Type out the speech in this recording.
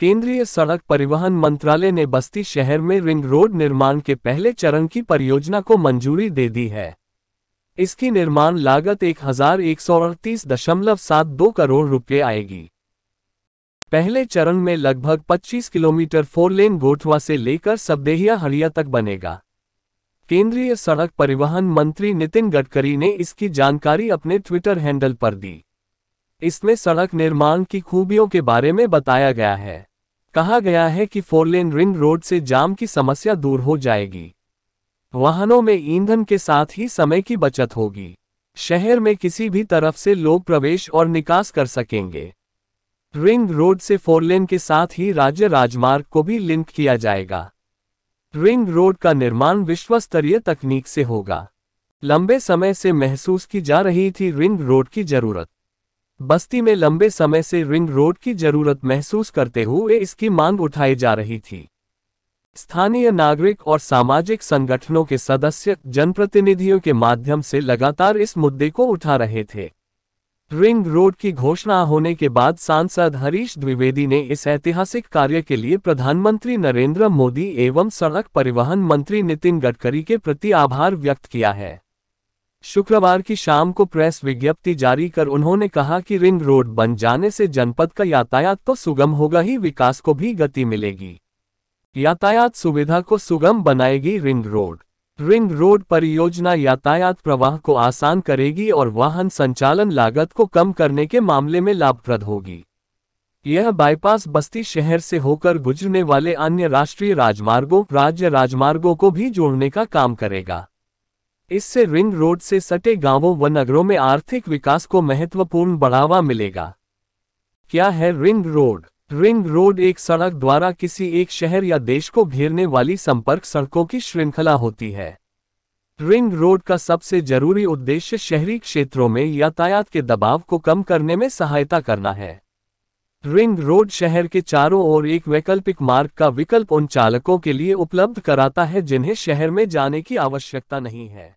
केंद्रीय सड़क परिवहन मंत्रालय ने बस्ती शहर में रिंग रोड निर्माण के पहले चरण की परियोजना को मंजूरी दे दी है इसकी निर्माण लागत एक करोड़ रुपये आएगी पहले चरण में लगभग 25 किलोमीटर फोर लेन गोठवा से लेकर सबदेहिया हरिया तक बनेगा केंद्रीय सड़क परिवहन मंत्री नितिन गडकरी ने इसकी जानकारी अपने ट्विटर हैंडल पर दी इसमें सड़क निर्माण की खूबियों के बारे में बताया गया है कहा गया है कि फोरलेन रिंग रोड से जाम की समस्या दूर हो जाएगी वाहनों में ईंधन के साथ ही समय की बचत होगी शहर में किसी भी तरफ से लोग प्रवेश और निकास कर सकेंगे रिंग रोड से फोरलेन के साथ ही राज्य राजमार्ग को भी लिंक किया जाएगा रिंग रोड का निर्माण विश्व स्तरीय तकनीक से होगा लंबे समय से महसूस की जा रही थी रिंग रोड की जरूरत बस्ती में लंबे समय से रिंग रोड की जरूरत महसूस करते हुए इसकी मांग उठाई जा रही थी स्थानीय नागरिक और सामाजिक संगठनों के सदस्य जनप्रतिनिधियों के माध्यम से लगातार इस मुद्दे को उठा रहे थे रिंग रोड की घोषणा होने के बाद सांसद हरीश द्विवेदी ने इस ऐतिहासिक कार्य के लिए प्रधानमंत्री नरेंद्र मोदी एवं सड़क परिवहन मंत्री नितिन गडकरी के प्रति आभार व्यक्त किया है शुक्रवार की शाम को प्रेस विज्ञप्ति जारी कर उन्होंने कहा कि रिंग रोड बन जाने से जनपद का यातायात तो सुगम होगा ही विकास को भी गति मिलेगी यातायात सुविधा को सुगम बनाएगी रिंग रोड रिंग रोड परियोजना यातायात प्रवाह को आसान करेगी और वाहन संचालन लागत को कम करने के मामले में लाभप्रद होगी यह बाईपास बस्ती शहर से होकर गुजरने वाले अन्य राष्ट्रीय राजमार्गों राज्य राजमार्गों को भी जोड़ने का काम करेगा इससे रिंग रोड से सटे गांवों व नगरों में आर्थिक विकास को महत्वपूर्ण बढ़ावा मिलेगा क्या है रिंग रोड रिंग रोड एक सड़क द्वारा किसी एक शहर या देश को घेरने वाली संपर्क सड़कों की श्रृंखला होती है रिंग रोड का सबसे जरूरी उद्देश्य शहरी क्षेत्रों में यातायात के दबाव को कम करने में सहायता करना है रिंग रोड शहर के चारों ओर एक वैकल्पिक मार्ग का विकल्प उन चालकों के लिए उपलब्ध कराता है जिन्हें शहर में जाने की आवश्यकता नहीं है